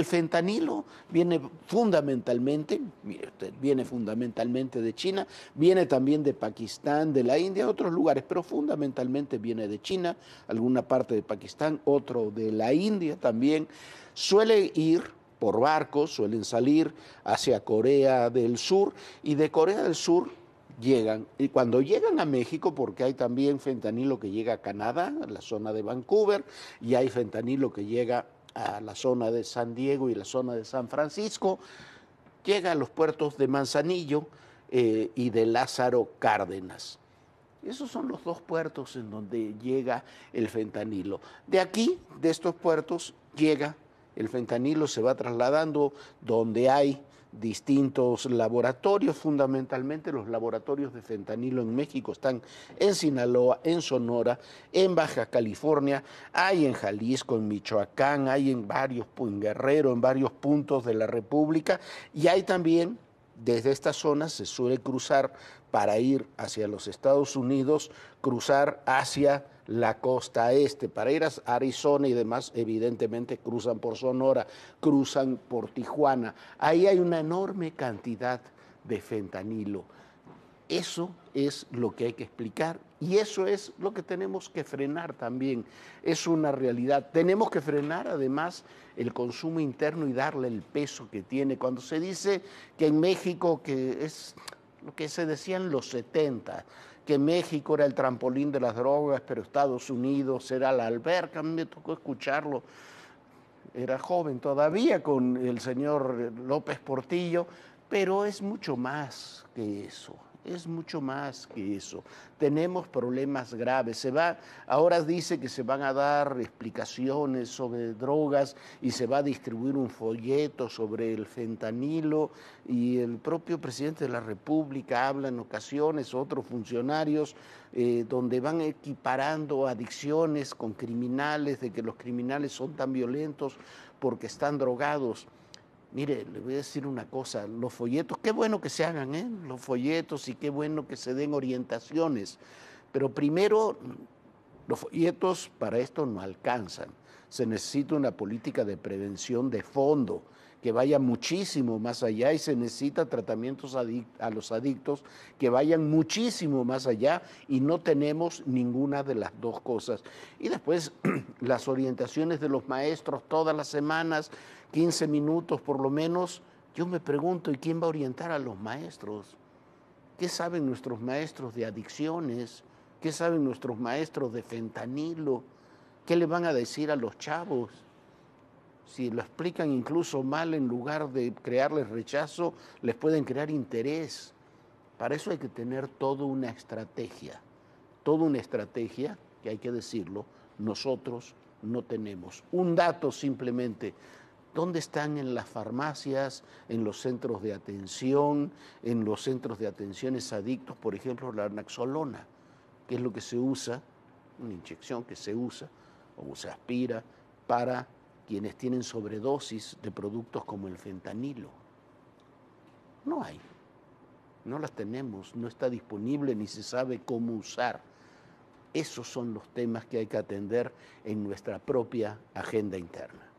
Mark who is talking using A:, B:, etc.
A: El fentanilo viene fundamentalmente, mire usted, viene fundamentalmente de China, viene también de Pakistán, de la India, otros lugares, pero fundamentalmente viene de China, alguna parte de Pakistán, otro de la India también. Suele ir por barcos, suelen salir hacia Corea del Sur y de Corea del Sur llegan, y cuando llegan a México, porque hay también fentanilo que llega a Canadá, a la zona de Vancouver, y hay fentanilo que llega a la zona de San Diego y la zona de San Francisco, llega a los puertos de Manzanillo eh, y de Lázaro Cárdenas. Esos son los dos puertos en donde llega el fentanilo. De aquí, de estos puertos, llega el fentanilo, se va trasladando donde hay distintos laboratorios, fundamentalmente los laboratorios de fentanilo en México están en Sinaloa, en Sonora, en Baja California, hay en Jalisco, en Michoacán, hay en varios, en Guerrero, en varios puntos de la República y hay también desde estas zonas se suele cruzar para ir hacia los Estados Unidos, cruzar hacia la costa este. Para ir a Arizona y demás, evidentemente cruzan por Sonora, cruzan por Tijuana. Ahí hay una enorme cantidad de fentanilo. Eso es lo que hay que explicar y eso es lo que tenemos que frenar también. Es una realidad. Tenemos que frenar además el consumo interno y darle el peso que tiene. Cuando se dice que en México, que es lo que se decía en los 70, que México era el trampolín de las drogas, pero Estados Unidos era la alberca. me tocó escucharlo. Era joven todavía con el señor López Portillo, pero es mucho más que eso. Es mucho más que eso. Tenemos problemas graves. Se va, ahora dice que se van a dar explicaciones sobre drogas y se va a distribuir un folleto sobre el fentanilo y el propio presidente de la República habla en ocasiones, otros funcionarios, eh, donde van equiparando adicciones con criminales, de que los criminales son tan violentos porque están drogados. Mire, le voy a decir una cosa, los folletos, qué bueno que se hagan, ¿eh? los folletos y qué bueno que se den orientaciones, pero primero los folletos para esto no alcanzan. Se necesita una política de prevención de fondo que vaya muchísimo más allá y se necesita tratamientos a los adictos que vayan muchísimo más allá y no tenemos ninguna de las dos cosas. Y después las orientaciones de los maestros todas las semanas, 15 minutos por lo menos, yo me pregunto, ¿y quién va a orientar a los maestros? ¿Qué saben nuestros maestros de adicciones? ¿Qué saben nuestros maestros de fentanilo? ¿Qué le van a decir a los chavos? Si lo explican incluso mal, en lugar de crearles rechazo, les pueden crear interés. Para eso hay que tener toda una estrategia, toda una estrategia que hay que decirlo, nosotros no tenemos. Un dato simplemente, ¿dónde están en las farmacias, en los centros de atención, en los centros de atenciones adictos, por ejemplo, la naxolona? es lo que se usa, una inyección que se usa o se aspira para quienes tienen sobredosis de productos como el fentanilo. No hay, no las tenemos, no está disponible ni se sabe cómo usar. Esos son los temas que hay que atender en nuestra propia agenda interna.